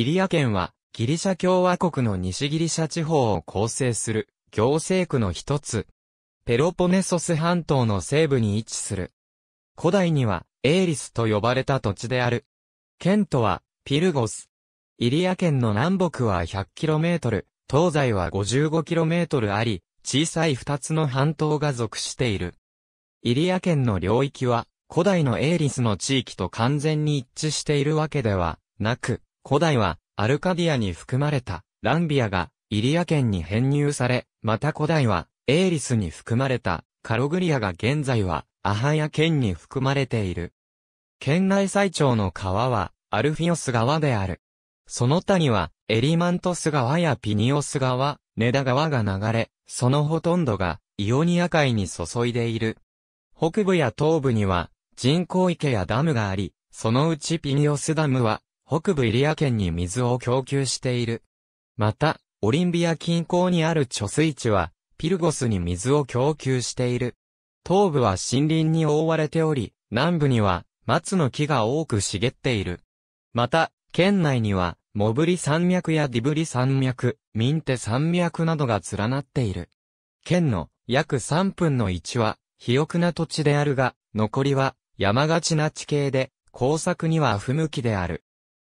イリア県は、ギリシャ共和国の西ギリシャ地方を構成する、行政区の一つ。ペロポネソス半島の西部に位置する。古代には、エーリスと呼ばれた土地である。県とは、ピルゴス。イリア県の南北は 100km、東西は 55km あり、小さい二つの半島が属している。イリア県の領域は、古代のエーリスの地域と完全に一致しているわけではなく、古代は、アルカディアに含まれた、ランビアが、イリア県に編入され、また古代は、エーリスに含まれた、カログリアが現在は、アハヤ県に含まれている。県内最長の川は、アルフィオス川である。その他には、エリマントス川やピニオス川、ネダ川が流れ、そのほとんどが、イオニア海に注いでいる。北部や東部には、人工池やダムがあり、そのうちピニオスダムは、北部イリア県に水を供給している。また、オリンピア近郊にある貯水池は、ピルゴスに水を供給している。東部は森林に覆われており、南部には松の木が多く茂っている。また、県内には、モブリ山脈やディブリ山脈、ミンテ山脈などが連なっている。県の約3分の1は、肥沃な土地であるが、残りは山がちな地形で、工作には不向きである。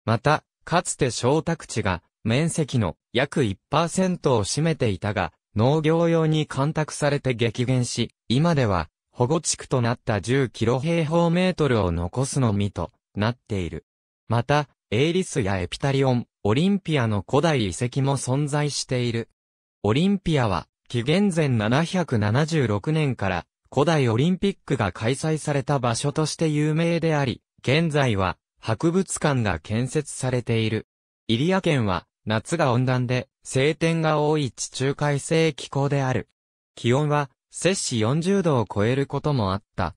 また、かつて小宅地が面積の約1%を占めていたが、農業用に干拓されて激減し、今では保護地区となった10キロ平方メートルを残すのみとなっている。また、エイリスやエピタリオン、オリンピアの古代遺跡も存在している。オリンピアは、紀元前776年から古代オリンピックが開催された場所として有名であり、現在は博物館が建設されている。イリア県は、夏が温暖で、晴天が多い地中海性気候である。気温は、摂氏40度を超えることもあった。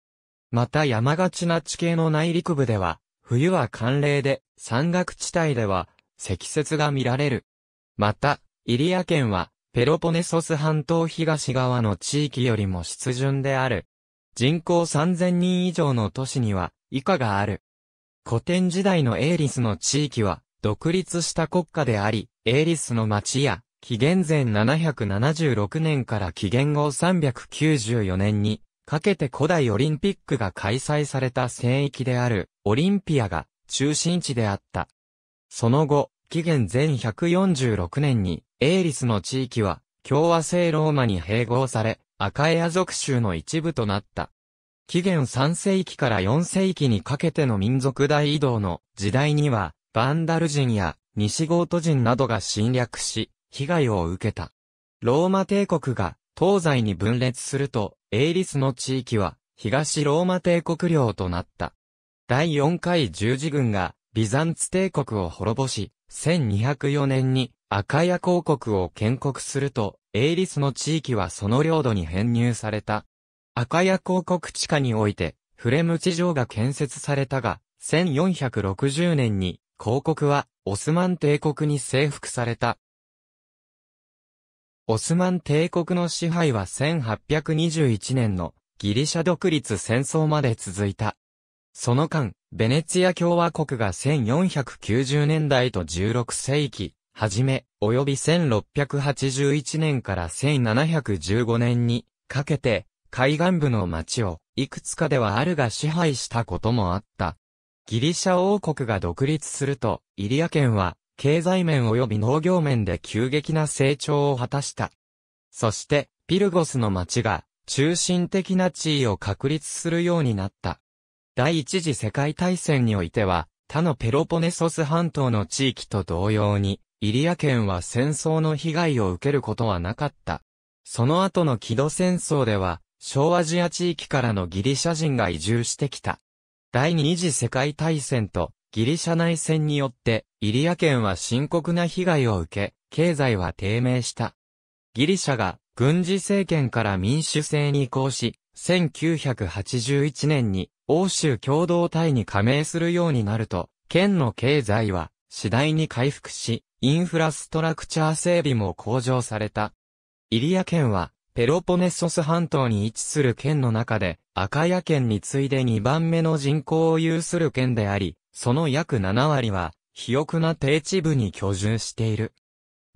また山がちな地形の内陸部では、冬は寒冷で、山岳地帯では、積雪が見られる。また、イリア県は、ペロポネソス半島東側の地域よりも湿潤である。人口3000人以上の都市には、以下がある。古典時代のエーリスの地域は、独立した国家であり、エーリスの町や、紀元前776年から紀元後394年に、かけて古代オリンピックが開催された聖域である、オリンピアが中心地であった。その後、紀元前146年に、エーリスの地域は、共和制ローマに併合され、アカエア族州の一部となった。紀元3世紀から4世紀にかけての民族大移動の時代には、バンダル人や西ゴート人などが侵略し、被害を受けた。ローマ帝国が東西に分裂すると、エイリスの地域は東ローマ帝国領となった。第4回十字軍がビザンツ帝国を滅ぼし、1204年に赤ヤ公国を建国すると、エイリスの地域はその領土に編入された。赤谷広告地下において、フレム地上が建設されたが、1460年に、広告は、オスマン帝国に征服された。オスマン帝国の支配は1821年のギリシャ独立戦争まで続いた。その間、ベネツィア共和国が1490年代と16世紀、はじめ、及び1681年から1715年にかけて、海岸部の町を、いくつかではあるが支配したこともあった。ギリシャ王国が独立すると、イリア県は、経済面及び農業面で急激な成長を果たした。そして、ピルゴスの町が、中心的な地位を確立するようになった。第一次世界大戦においては、他のペロポネソス半島の地域と同様に、イリア県は戦争の被害を受けることはなかった。その後の木戸戦争では、小アジア地域からのギリシャ人が移住してきた。第二次世界大戦とギリシャ内戦によって、イリア県は深刻な被害を受け、経済は低迷した。ギリシャが軍事政権から民主制に移行し、1981年に欧州共同体に加盟するようになると、県の経済は次第に回復し、インフラストラクチャー整備も向上された。イリア県はペロポネソス半島に位置する県の中で、赤谷県に次いで2番目の人口を有する県であり、その約7割は、肥沃な低地部に居住している。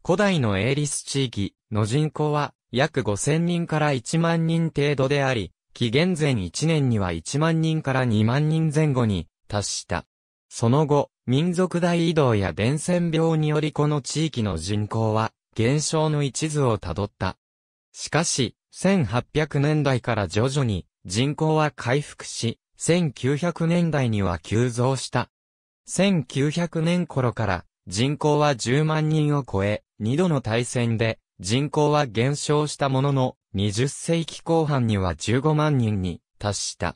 古代のエーリス地域の人口は、約5000人から1万人程度であり、紀元前1年には1万人から2万人前後に達した。その後、民族大移動や伝染病によりこの地域の人口は、減少の一途をたどった。しかし、1800年代から徐々に人口は回復し、1900年代には急増した。1900年頃から人口は10万人を超え、2度の大戦で人口は減少したものの、20世紀後半には15万人に達した。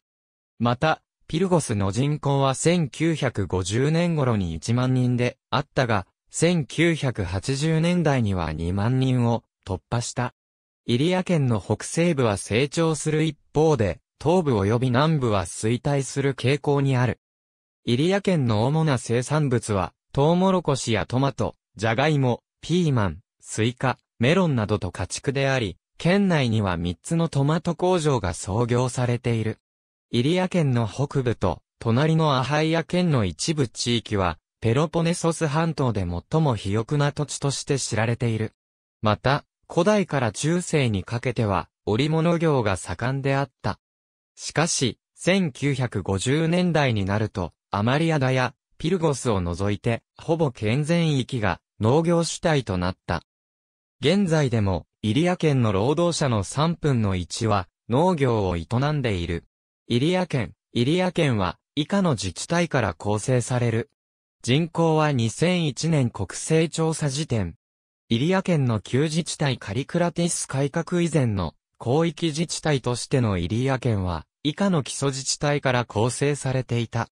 また、ピルゴスの人口は1950年頃に1万人であったが、1980年代には2万人を突破した。イリア県の北西部は成長する一方で、東部及び南部は衰退する傾向にある。イリア県の主な生産物は、トウモロコシやトマト、ジャガイモ、ピーマン、スイカ、メロンなどと家畜であり、県内には3つのトマト工場が創業されている。イリア県の北部と、隣のアハイア県の一部地域は、ペロポネソス半島で最も肥沃な土地として知られている。また、古代から中世にかけては、織物業が盛んであった。しかし、1950年代になると、アマリアダやピルゴスを除いて、ほぼ健全域が農業主体となった。現在でも、イリア県の労働者の3分の1は、農業を営んでいる。イリア県、イリア県は、以下の自治体から構成される。人口は2001年国勢調査時点、イリア県の旧自治体カリクラティス改革以前の広域自治体としてのイリア県は、以下の基礎自治体から構成されていた。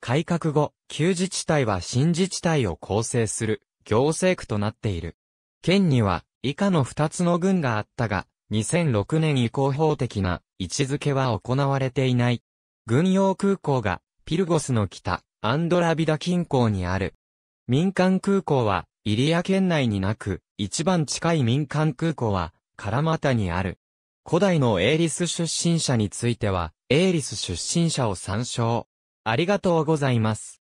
改革後、旧自治体は新自治体を構成する行政区となっている。県には以下の2つの郡があったが、2006年以降法的な位置づけは行われていない。軍用空港がピルゴスの北、アンドラビダ近郊にある。民間空港はイリア県内になく、一番近い民間空港は、カタにある。古代のエイリス出身者については、エイリス出身者を参照。ありがとうございます。